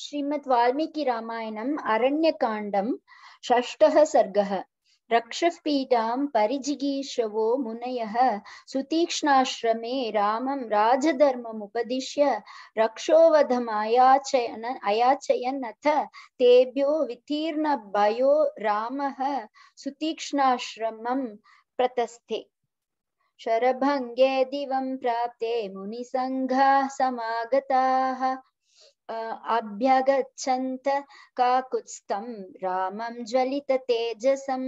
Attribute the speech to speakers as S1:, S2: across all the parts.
S1: श्रीमद् वाल्मीकि रामायणम् अरण्यकाण्डं षष्ठः सर्गः रक्षःपीठां परिजिगीषवो मुनयः सुतीक्ष्णाश्रमे रामं राजधर्ममुपदिश्य रक्षोवधमयाचयन अयाचयन् अथ तेभ्यो वितीर्णभयो रामः सुतीक्ष्णाश्रमं प्रतस्थे शरभङ्गे दिवं प्राप्ते मुनिसङ्घाः समागताः अभ्यगच्छन्त काकुत्स्थं रामं ज्वलित तेजसं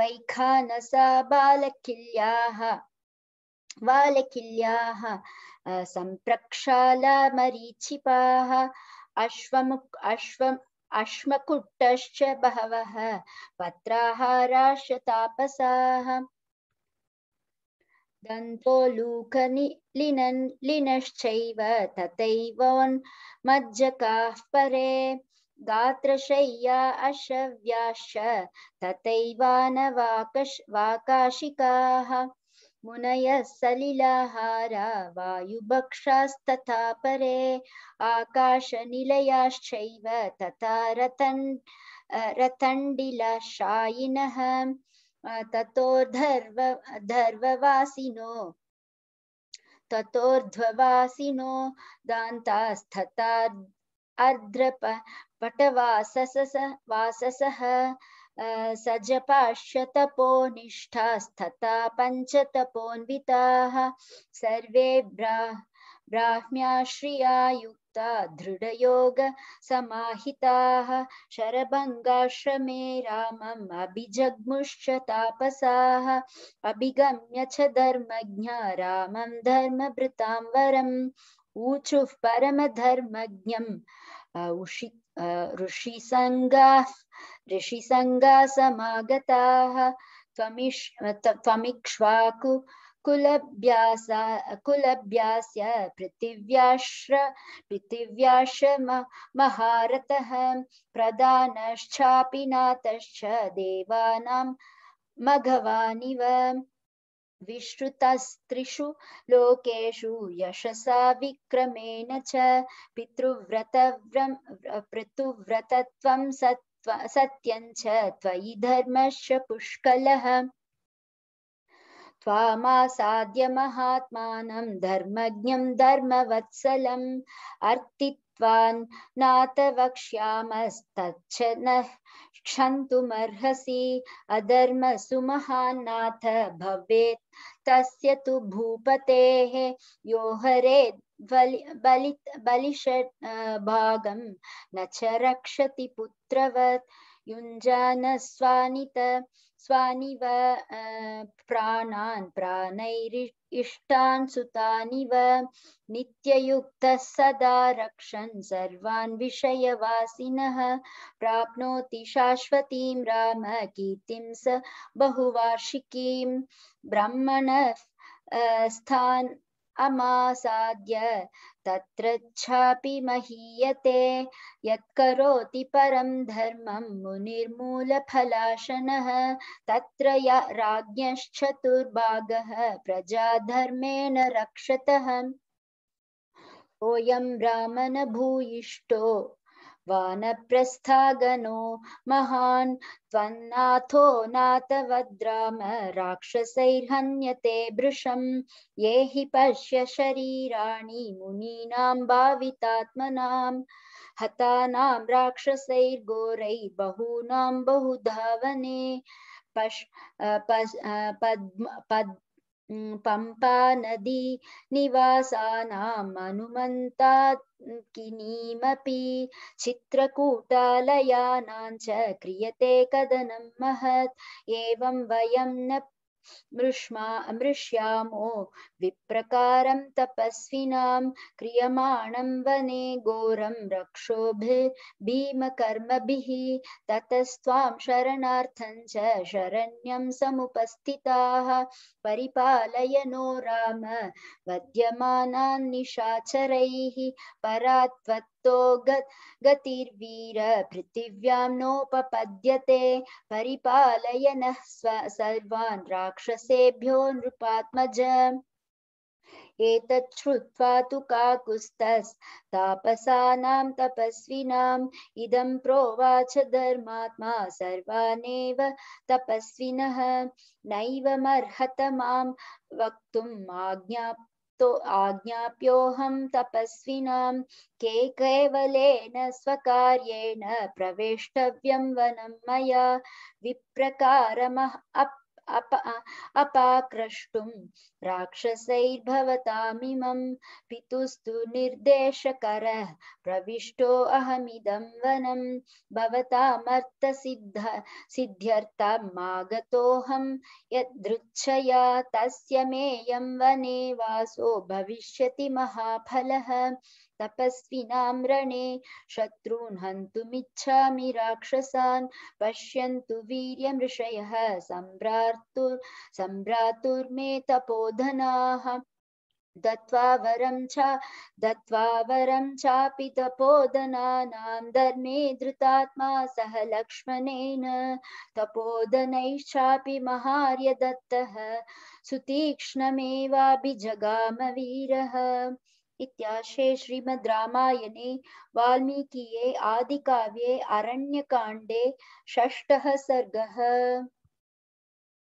S1: वैखानसा बालकिल्याः वालकिल्याः सम्प्रक्षालमरीचिपाः अश्वमुक् अश्वम् अश्मकुट्टश्च बहवः पत्राहाराश्च तापसाः दन्तोलूकनि लिनन् लिनश्चैव तथैवोन्मज्जकाः परे गात्रशय्या अशव्याश्च तथैवानवाकश वाकाशिकाः मुनयः सलिलाहारा वायुभक्षास्तथा परे आकाशनिलयाश्चैव तथा रतन् रतण्डिलशायिनः ततोर्धर्व धर्ववासिनो ततोर्ध्ववासिनो दान्तास्थता अर्द्रप पटवासस वाससः सजपाश्यतपोनिष्ठास्तथा पञ्चतपोन्विताः सर्वे ब्रा ब्राह्म्याश्रिया युक् युक्ता दृढयोग समाहिताः शरभङ्गाश्रमे रामम् अभिजग्मुश्च तापसाः अभिगम्य च धर्मज्ञा रामं धर्मभृतां वरम् ऊचुः परमधर्मज्ञम् उषि ऋषिसङ्गाः ऋषिसङ्गा समागताः त्वमिक्ष्वाकु कुलभ्यास पृथिव्याश्र पृथिव्याश्रम महारथः प्रधानश्चापि देवानां मघवानिव विश्रुतस्त्रिषु लोकेषु यशसा विक्रमेण च पितृव्रतव्रं पितृव्रतत्वं सत्यं च त्वयि धर्मश्च पुष्कलः त्वामासाद्य महात्मानं धर्मज्ञं धर्मवत्सलम् अर्तित्वान् नाथ वक्ष्यामस्तच्छ नः क्षन्तुमर्हसि अधर्मसुमहान्नाथ भवेत् तस्य तु भूपतेः यो हरे बलि बलिष भागं न च रक्षति पुत्रवत् युञ्जानस्वानित स्वानिव प्राणान् प्राणैरि इष्टान् सुतानिव नित्ययुक्तः सदा रक्षन् सर्वान् विषयवासिनः प्राप्नोति शाश्वतीं राम कीर्तिं स बहुवार्षिकीं ब्रह्मणः स्थान् अमासाद्य तत्र तत्रच्छापि महीयते यत्करोति परं धर्मं मुनिर्मूलफलाशनः तत्र या राज्ञश्चतुर्भागः प्रजाधर्मेण रक्षतः सोऽयं ब्राह्मण भूयिष्ठो वानप्रस्थागनो महान् त्वन्नाथो नाथवद्राम राक्षसैर्हन्यते भृशं ये हि पश्य शरीराणि मुनीनां भावितात्मनां हतानां राक्षसैर्घोरैर्बहूनां बहुधावने पश् पद् पद् पंपा नदी निवासानां मनुमन्ताकिनीमपि चित्रकूटालयानां च क्रियते कदनं महत् एवं वयं न मृष्मा मृष्यामो विप्रकारं तपस्विनां क्रियमाणं वने घोरं रक्षोभिर्भीमकर्मभिः ततस्त्वां शरणार्थं च शरण्यं समुपस्थिताः परिपालय नो राम वद्यमानान् निशाचरैः परात्वत् तो गतिर्वीर पृथिव्या नोपपद्यते परिपालयनः सर्वान् राक्षसेभ्यो नृपात्मज एतच्छ्रुत्वा तु काकुस्तस्तापसानां तपस्विनाम् इदं प्रोवाच धर्मात्मा सर्वानेव तपस्विनः नैवमर्हत मां वक्तुम् आज्ञाप् तो आज्ञाप्योहम तपस्विनां के कैवलेन स्वकार्येण प्रवेशव्यम वनम मया विप्रकारमः अपाक्रष्टुम् अपाक्रष्टुं राक्षसैर्भवतामिमं पितुस्तु निर्देशकरः प्रविष्टो अहमिदं वनं भवतामर्थसिद्ध सिद्ध्यर्थमागतोऽहं यदृच्छया तस्य मेयं वने वासो भविष्यति महाफलः तपस्विनां रणे शत्रून् हन्तुमिच्छामि राक्षसान् पश्यन्तु ऋषयः सम्भ्रातुर् सम्भ्रातुर्मे तपोधनाः दत्वा वरं च दत्वा वरं चापि तपोदनानां धर्मे धृतात्मा सह लक्ष्मणेन तपोदनैश्चापि महार्य दत्तः सुतीक्ष्णमेवाभिजगाम वीरः इत्याशे श्रीमद् रामायणे वाल्मीकिये आदिकाव्ये अरण्यकाण्डे षष्ठः सर्गः